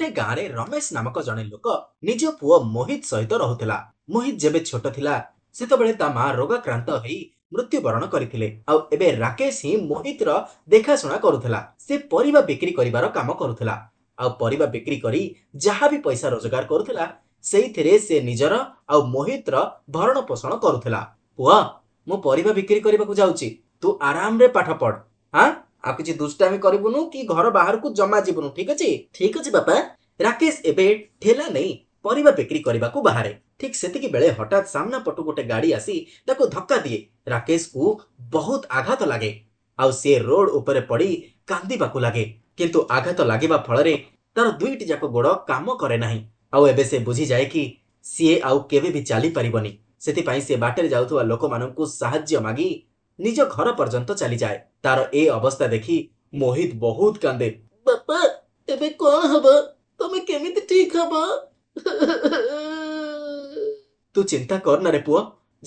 ଗୋଟେ ଗାଁରେ ରମେଶ ନାମକ ଜଣେ ଲୋକ ନିଜ ପୁଅ ମୋହିତ ସହିତ ରହୁଥିଲା ମୋହିତ ଯେବେ ଛୋଟ ଥିଲା ସେତେବେଳେ ତା ମା ରୋଗାକ୍ରାନ୍ତ ହୋଇ ମୃତ୍ୟୁବରଣ କରିଥିଲେ ଆଉ ଏବେ ରାକେଶ ହିଁ ମୋହିତର ଦେଖାଶୁଣା କରୁଥିଲା ସେ ପରିବା ବିକ୍ରି କରିବାର କାମ କରୁଥିଲା ଆଉ ପରିବା ବିକ୍ରି କରି ଯାହା ବି ପଇସା ରୋଜଗାର କରୁଥିଲା ସେଇଥିରେ ସେ ନିଜର ଆଉ ମୋହିତର ଭରଣ ପୋଷଣ କରୁଥିଲା ପୁଅ ମୁଁ ପରିବା ବିକ୍ରି କରିବାକୁ ଯାଉଛି ତୁ ଆରାମରେ ପାଠ ପଢ ହାଁ आ किसी दुष्टामी करूँ कि घर बाहर को जमा जीवन ठीक अच्छे ठीक अच्छे बापा राकेश एवं ठेला नहीं पर बिक्री करने को बाहर ठीक से बेले हठात सामना पटु गोटे गाड़ी आसी धक्का दिए राकेश को बहुत आघात लगे आोड उपर पड़ कांदवाक लगे किंतु आघात लगे फल दुईट जाक गोड़ कम कैना आबे बुझी जाए कि सीए आउ के चली पार नहीं से बाटे जाऊ मान्य मागी ନିଜ ଘର ପର୍ଯ୍ୟନ୍ତ ଚାଲିଯାଏ ତାର ଏ ଅବସ୍ଥା ଦେଖି ମୋହିତ ବହୁତ କାନ୍ଦେ ବାପା ଏବେ କ'ଣ ହବ ତମେ କେମିତି ଠିକ୍ ହବ ତୁ ଚିନ୍ତା କରନାରେ ପୁଅ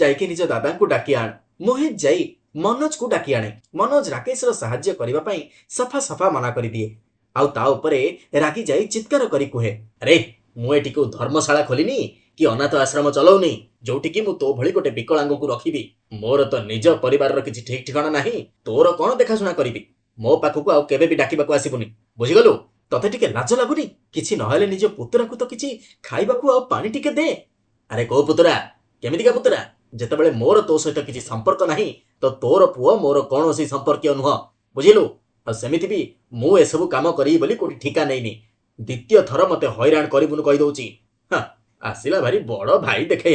ଯାଇକି ନିଜ ଦାଦାଙ୍କୁ ଡାକି ଆଣ ମୋହିତ ଯାଇ ମନୋଜକୁ ଡାକି ଆଣେ ମନୋଜ ରାକେଶର ସାହାଯ୍ୟ କରିବା ପାଇଁ ସଫା ସଫା ମନା କରିଦିଏ ଆଉ ତା ଉପରେ ରାଗି ଯାଇ ଚିତ୍କାର କରି କୁହେ ଆରେ ମୁଁ ଏଠିକୁ ଧର୍ମଶାଳା ଖୋଲିନି କି ଅନାଥ ଆଶ୍ରମ ଚଲାଉନି ଯୋଉଠିକି ମୁଁ ତୋ ଭଳି ଗୋଟେ ବିକଳାଙ୍ଗକୁ ରଖିବି ମୋର ତ ନିଜ ପରିବାରର କିଛି ଠିକ ଠିକଣା ନାହିଁ ତୋର କ'ଣ ଦେଖାଶୁଣା କରିବି ମୋ ପାଖକୁ ଆଉ କେବେ ବି ଡାକିବାକୁ ଆସିବୁନି ବୁଝିଗଲୁ ତତେ ଟିକେ ଲାଜ ଲାଗୁନି କିଛି ନହେଲେ ନିଜ ପୁତୁରାକୁ ତ କିଛି ଖାଇବାକୁ ଆଉ ପାଣି ଟିକେ ଦେ ଆରେ କୋଉ ପୁତୁରା କେମିତିକା ପୁତୁରା ଯେତେବେଳେ ମୋର ତୋ ସହିତ କିଛି ସମ୍ପର୍କ ନାହିଁ ତ ତୋର ପୁଅ ମୋର କୌଣସି ସମ୍ପର୍କୀୟ ନୁହଁ ବୁଝିଲୁ ଆଉ ସେମିତି ବି ମୁଁ ଏସବୁ କାମ କରିବି ବୋଲି କୋଉଠି ଠିକା ନେଇନି ଦ୍ୱିତୀୟ ଥର ମତେ ହଇରାଣ କରିବୁନୁ କହିଦଉଛି आसला भारी बड़ भाई देख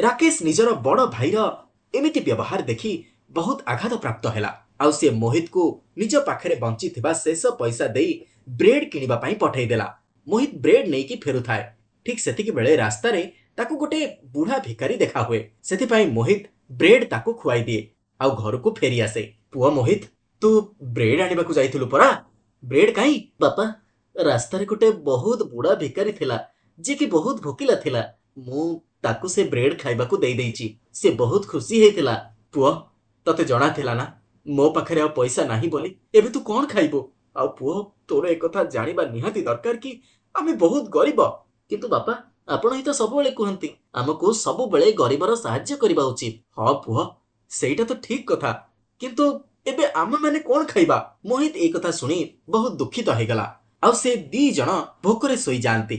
राकेश निजर बड़ भाईर एमती व्यवहार देख बहुत आघात प्राप्त है आए मोहित को निज पाखे बंची शेष पैसा दे ब्रेड किणवाई पठाईदेला मोहित ब्रेड नहीं फेरु थाए ठीक से बेले रास्त गोटे बुढ़ा भिकारी देखा हुए से मोहित ब्रेड ताकू खुआई दिए आर को फेरी आसे पुह मोहित तू ब्रेड आने को जाइलु परा ब्रेड कहीं बापा रास्त गोटे बहुत बुढ़ा भिकारी ଯିଏକି ବହୁତ ଭୋକିଲା ଥିଲା ମୁଁ ତାକୁ ସେ ବ୍ରେଡ୍ ଖାଇବାକୁ ଦେଇଦେଇଛି ସେ ବହୁତ ଖୁସି ହେଇଥିଲା ପୁଅ ତତେ ଜଣାଥିଲା ନା ମୋ ପାଖରେ ଆଉ ପଇସା ନାହିଁ ବୋଲି ଏବେ ତୁ କ'ଣ ଖାଇବୁ ଆଉ ପୁଅ ତୋର ଏକଥା ଜାଣିବା ନିହାତି ଦରକାର କି ଆମେ ବହୁତ ଗରିବ କିନ୍ତୁ ବାପା ଆପଣ ହିଁ ତ ସବୁବେଳେ କୁହନ୍ତି ଆମକୁ ସବୁବେଳେ ଗରିବର ସାହାଯ୍ୟ କରିବା ଉଚିତ ହଁ ପୁଅ ସେଇଟା ତ ଠିକ୍ କଥା କିନ୍ତୁ ଏବେ ଆମେମାନେ କ'ଣ ଖାଇବା ମୋହିତ ଏଇ କଥା ଶୁଣି ବହୁତ ଦୁଃଖିତ ହେଇଗଲା ଆଉ ସେ ଦି ଜଣ ଭୋକରେ ଶୋଇଯାଆନ୍ତି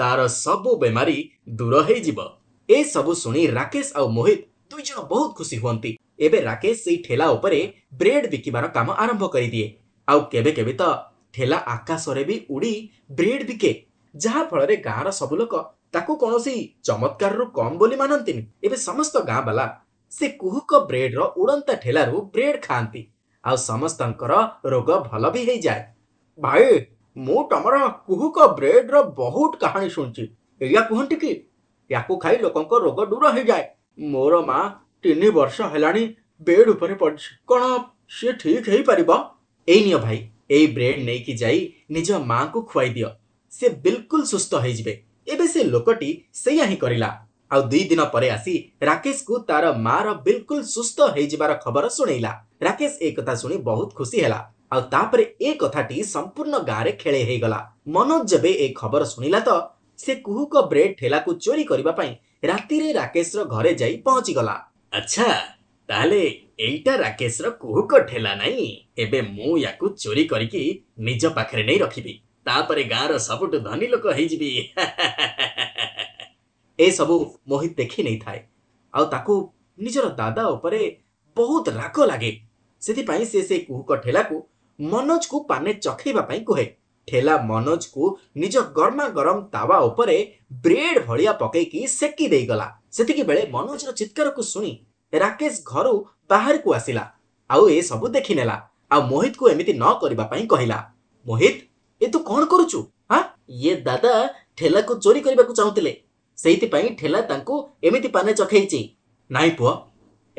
ତାର ସବୁ ବେମାରୀ ଦୂର ହେଇଯିବ ଏସବୁ ଶୁଣି ରାକେଶ ଆଉ ମୋହିତ ଦୁଇ ଜଣ ବହୁତ ଖୁସି ହୁଅନ୍ତି ଏବେ ରାକେଶ ସେଇ ଠେଲା ଉପରେ ବ୍ରେଡ୍ ବିକିବାର କାମ ଆରମ୍ଭ କରିଦିଏ ଆଉ କେବେ କେବେ ତ ଠେଲା ଆକାଶରେ ବି ଉଡ଼ି ବ୍ରେଡ୍ ବିକେ ଯାହାଫଳରେ ଗାଁର ସବୁ ଲୋକ ତାକୁ କୌଣସି ଚମତ୍କାରରୁ କମ୍ ବୋଲି ମାନନ୍ତିନି ଏବେ ସମସ୍ତ ଗାଁବାଲା ସେ କୁହୁକ ବ୍ରେଡ୍ର ଉଡ଼ନ୍ତା ଠେଲାରୁ ବ୍ରେଡ୍ ଖାଆନ୍ତି ଆଉ ସମସ୍ତଙ୍କର ରୋଗ ଭଲ ବି ହେଇଯାଏ ଭାଇ मु तुम कुहक ब्रेड रहुत कहानी शुणी या कहते कि खाई लोक रोग दूर हो जाए मोर माँ तीन वर्ष है बेड उपर पड़ कौन सी ठीक हो पार यही भाई ये ब्रेड नहींक जा निज माँ को खुआई दि से बिल्कुल सुस्थ हो लोकटी से करा आई दिन पर आसी राकेश को तार मार बिल्कुल सुस्थ हो खबर शुणला राकेश एक शुणी बहुत खुशी है ଆଉ ତାପରେ ଏ କଥାଟି ସମ୍ପୂର୍ଣ୍ଣ ଗାଁରେ ଖେଳେ ହେଇଗଲା ମନୋଜ ଯେବେ ଏ ଖବର ଶୁଣିଲା ତ ସେ କୁହୁକ ବ୍ରେଡ୍ ଠେଲାକୁ ଚୋରି କରିବା ପାଇଁ ରାତିରେ ରାକେଶର ଘରେ ଯାଇ ପହଞ୍ଚିଗଲା ଆଚ୍ଛା ତାହେଲେ ଏଇଟା ରାକେଶର କୁହୁକ ଠେଲା ନାହିଁ ଏବେ ମୁଁ ୟାକୁ ଚୋରି କରିକି ନିଜ ପାଖରେ ନେଇ ରଖିବି ତାପରେ ଗାଁର ସବୁଠୁ ଧନୀ ଲୋକ ହେଇଯିବି ଏସବୁ ମୋହିତ ଦେଖି ନେଇଥାଏ ଆଉ ତାକୁ ନିଜର ଦାଦା ଉପରେ ବହୁତ ରାଗ ଲାଗେ ସେଥିପାଇଁ ସେ ସେ କୁହୁକ ଠେଲାକୁ ମନୋଜକୁ ପାନେ ଚଖେଇବା ପାଇଁ କୁହେ ଠେଲା ମନୋଜକୁ ନିଜ ଗରମା ଗରମ ତାୱା ଉପରେ ବ୍ରେଡ୍ ଭଳିଆ ପକେଇକି ସେକି ଦେଇଗଲା ସେତିକି ବେଳେ ମନୋଜର ଚିତ୍କାରକୁ ଶୁଣି ରାକେଶ ଘରୁ ବାହାରକୁ ଆସିଲା ଆଉ ଏ ସବୁ ଦେଖିନେଲା ଆଉ ମୋହିତକୁ ଏମିତି ନ କରିବା ପାଇଁ କହିଲା ମୋହିତ ଏ ତୁ କ'ଣ କରୁଛୁ ହଁ ଇଏ ଦାଦା ଠେଲାକୁ ଚୋରି କରିବାକୁ ଚାହୁଁଥିଲେ ସେଇଥିପାଇଁ ଠେଲା ତାଙ୍କୁ ଏମିତି ପାନେ ଚଖେଇଛି ନାଇଁ ପୁଅ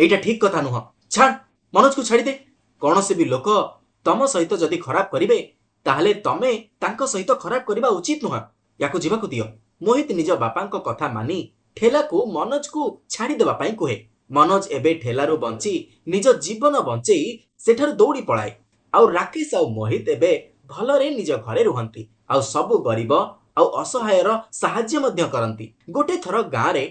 ଏଇଟା ଠିକ୍ କଥା ନୁହଁ ଛାଡ଼ ମନୋଜକୁ ଛାଡ଼ିଦେ କୌଣସି ବି ଲୋକ ତମ ସହିତ ଯଦି ଖରାପ କରିବେ ତାହେଲେ ତମେ ତାଙ୍କ ସହିତ ଖରାପ କରିବା ଉଚିତ ନୁହଁ ୟାକୁ ଯିବାକୁ ଦିଅ ମୋହିତ ନିଜ ବାପାଙ୍କ କଥା ମାନି ଠେଲାକୁ ମନୋଜକୁ ଛାଡ଼ିଦେବା ପାଇଁ କୁହେ ମନୋଜ ଏବେ ଠେଲାରୁ ବଞ୍ଚି ନିଜ ଜୀବନ ବଞ୍ଚେଇ ସେଠାରୁ ଦୌଡ଼ି ପଳାଏ ଆଉ ରାକେଶ ଆଉ ମୋହିତ ଏବେ ଭଲରେ ନିଜ ଘରେ ରୁହନ୍ତି ଆଉ ସବୁ ଗରିବ ଆଉ ଅସହାୟର ସାହାଯ୍ୟ ମଧ୍ୟ କରନ୍ତି ଗୋଟେ ଥର ଗାଁରେ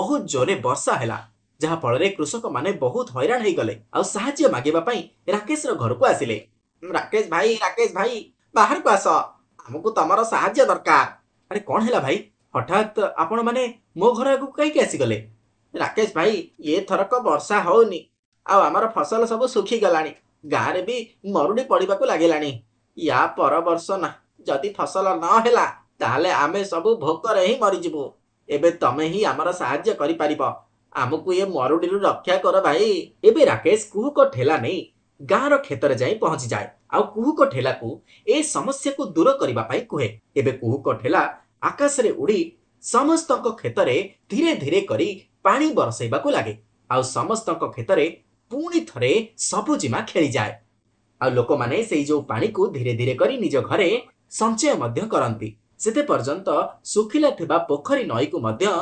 ବହୁତ ଜୋରେ ବର୍ଷା ହେଲା ଯାହାଫଳରେ କୃଷକମାନେ ବହୁତ ହଇରାଣ ହେଇଗଲେ ଆଉ ସାହାଯ୍ୟ ମାଗିବା ପାଇଁ ରାକେଶର ଘରକୁ ଆସିଲେ राकेश भाई, राकेश पास, बाह्रको आस आमु तरकार अरे कन् भाइ हठ आप म आगो केही गले, राकेश भाई, ये थरक वर्षा हौनिमर फसल सबै सुखिगला नि गाँ रि मरुडी पढेको बर्ष जति फसल नहेला तोक मरिजु एम हिँड्यो आमु ए मरुडी रक्षा क भाइ राकेश ଗାଁର କ୍ଷେତରେ ଯାଇ ପହଞ୍ଚିଯାଏ ଆଉ କୁହୁକ ଠେଲାକୁ ଏ ସମସ୍ୟାକୁ ଦୂର କରିବା ପାଇଁ କୁହେ ଏବେ କୁହୁକ ଠେଲା ଆକାଶରେ ଉଡ଼ି ସମସ୍ତଙ୍କ କ୍ଷେତରେ ଧୀରେ ଧୀରେ କରି ପାଣି ବରସାଇବାକୁ ଲାଗେ ଆଉ ସମସ୍ତଙ୍କ କ୍ଷେତରେ ପୁଣି ଥରେ ସବୁଜିମା ଖେଳିଯାଏ ଆଉ ଲୋକମାନେ ସେଇ ଯୋଉ ପାଣିକୁ ଧୀରେ ଧୀରେ କରି ନିଜ ଘରେ ସଞ୍ଚୟ ମଧ୍ୟ କରନ୍ତି ସେତେ ପର୍ଯ୍ୟନ୍ତ ଶୁଖିଲା ଥିବା ପୋଖରୀ ନଈକୁ ମଧ୍ୟ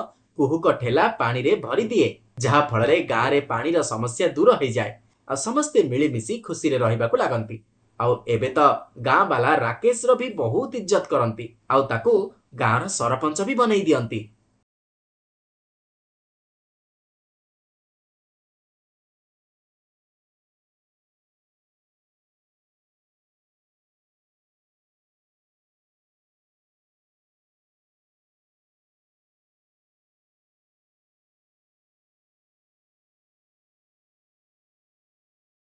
କୁହୁକ ଠେଲା ପାଣିରେ ଭରିଦିଏ ଯାହାଫଳରେ ଗାଁରେ ପାଣିର ସମସ୍ୟା ଦୂର ହୋଇଯାଏ ଆଉ ସମସ୍ତେ ମିଳିମିଶି ଖୁସିରେ ରହିବାକୁ ଲାଗନ୍ତି ଆଉ ଏବେ ତ ଗାଁ ବାଲା ରାକେଶର ବି ବହୁତ ଇଜ୍ଜତ କରନ୍ତି ଆଉ ତାକୁ ଗାଁର ସରପଞ୍ଚ ବି ବନେଇ ଦିଅନ୍ତି